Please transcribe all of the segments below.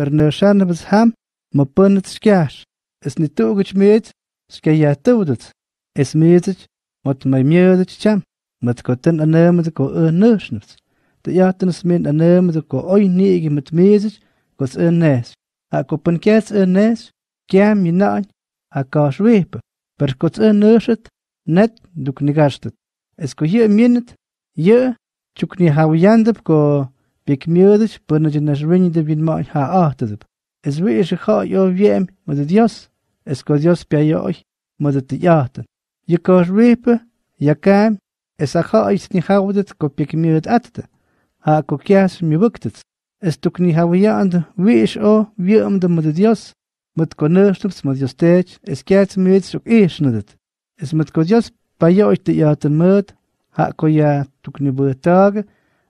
Verneşenimiz hem mıpınıt şkâr. Esni tuğuç miyet şkâyatı Esmiyetiç es maymiyetiç çam. Mıtkotin anamızı ko ıhnırşnıps. Dı yatınız min anamızı ko oy nigi mıtmiyetiç kos ıhnâs. ko kopun kâs ıhnâs. Kâm yinağın ha kâş veypı. Per kos ıhnırşıt net duknigaştıt. Esko yı minit yı çukni havuyandıb ko Bíg miúdais bunaide na rinne de bhín mai há átaib. Is bhui is chá eo bhéim mu a Dios, is go Dios beoich mu a deatan. Dhi có ripa ya gaim is a cháid ní chahadat go bíg miúid atada, há go ceas mi bhuachtad. Is tu ní hahaanta bhuiis ó bhíam de mu a Dios, mut go nuirtas mu Dios déit is ceat muid suach éisnadat. Is mut go Dios beoich de eatan mud, há go ya tu ní bu tage,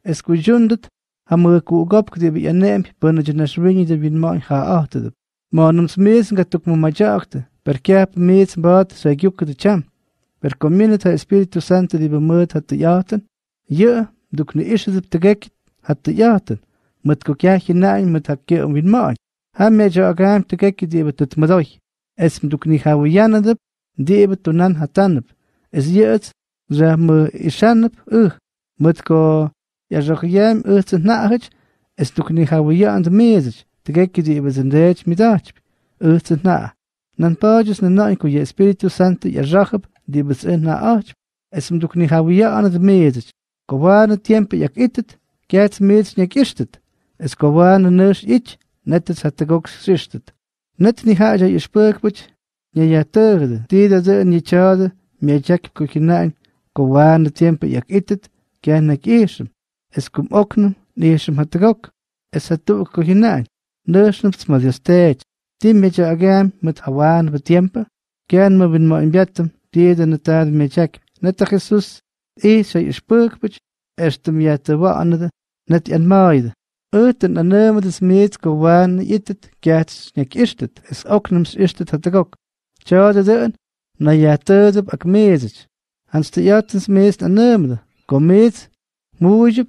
is go dúndat hamur ku gop kde bi anem pano jna shwini de bin mai ha aht de manum smes ga tuk mu majakt per kap mes bat sa gyuk de cham per community espiritu santo de bemut hat yaten ye duk ne ish de tgek hat yaten mat ku kya hinai mat hakke um bin mai ham me jo agam tgek de bet tmadoi esm duk ni hawiyan de de bet tunan hatanb es yet zeh mu uh mat ko يجريام ارتن ناهج استكني هاوية عند ميزج تجكدي ابزندج مداجب ارتن ناه نن باجس ننائكو يا اسبيريتو سانتو يجاخب دي بسن ناهج اسم دكني هاوية عند ميزج كوان تيمب يك اتت كات ميزج يك اشتت es kovan nish ich nettes hat gok sistet net ni haja ich spurkwich ja ja terde die da ze ni chade mir jak kukinain kovan tiempo jak itet gerne gehen eskum oknum niishum hatagok esatuko dios tech. Tim timecha agam mit muthawan batiempa kian ma bin mo imbiatam tieda natad mechak nata Jesus i shay spukpich estum yatawa anada nat anmaida Öten an nöme des Meets gowan itet gats nek istet es oknums istet hatagok Tjade dön na jatadab ak mezich Hans de jatens meest an nöme go meets Mujib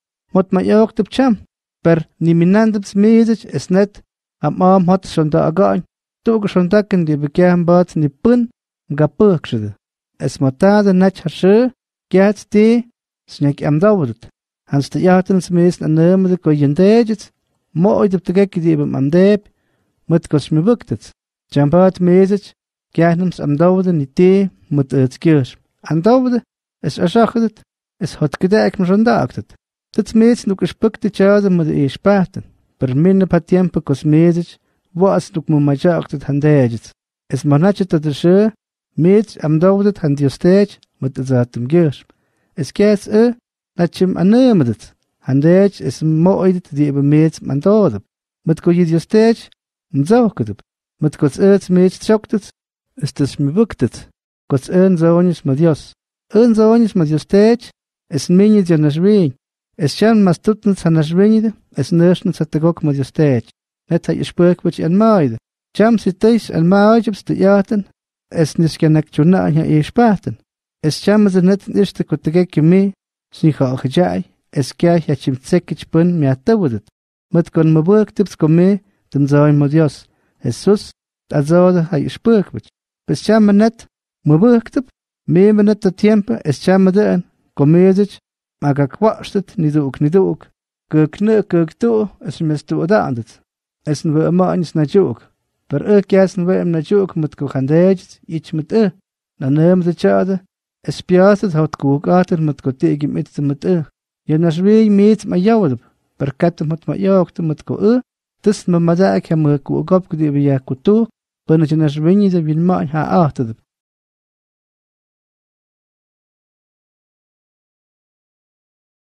motmayok tipcham per niminandips misich esnet amam hot shonda again tug shondakin di bikiam bat nipun gapukshid esmatad nach harshe gats ti snek am dawdut hans de jatens mis an nemde ko yendejit mo oid op de gek di bim am deb mit kos mi buktet jambat misich gernums am dawde niti mit etskir an dawde es ashakhdet es hot gedek mir shondagtet Das Mädchen, Titsmits nuk ispikti chada mada ispahtan, pero minna pa tiempo kosmidich, waas nuk mumajaqtit handajit. Es manachet tatashi, mitch am daudet handjustech mit zatim girsch. Es kets e, nachim anömedet, handajit es moidet die ebe mitch man daudab. Mit ko jidjustech, mzaukedab. Mit kots öts mitch choktet, es das mi wirktet. Kots ön saunis madios. Ön saunis madiostech, es minjit ja naschwien. Eshan mas tutn san ashvenid, es nöschn sa gok mod yostech. Net sa yspök wich an maide. Cham sitais an maajibs te yaten, es nis genak chuna ihr spaten. Es cham ze net nishte kutgek mi, sniha akhjai, es kya yachim tsekich pun mi atawudet. Mat kon mabuk tips komme, dem zaim mod yos. Jesus azod hay yspök wich. Bes cham net mabuk tip, me menet te tiempo es cham de an, komedich magakwaxtet niduk niduk, gukne guktu, es mestu odandet. Essen wir immer eins najuk. Per ek jasen wir im najuk mit kuchandejt, ich mit e, na nem de chade, es piaset haut kukater mit kotegi mit mit e. Ja na shvei mit ma jawd, per kat mit ma jawkt mit ko e, tis ma madak ja ma kugab gdi bi ya kutu, bana jana shvei ni de bin ma ha ahtad.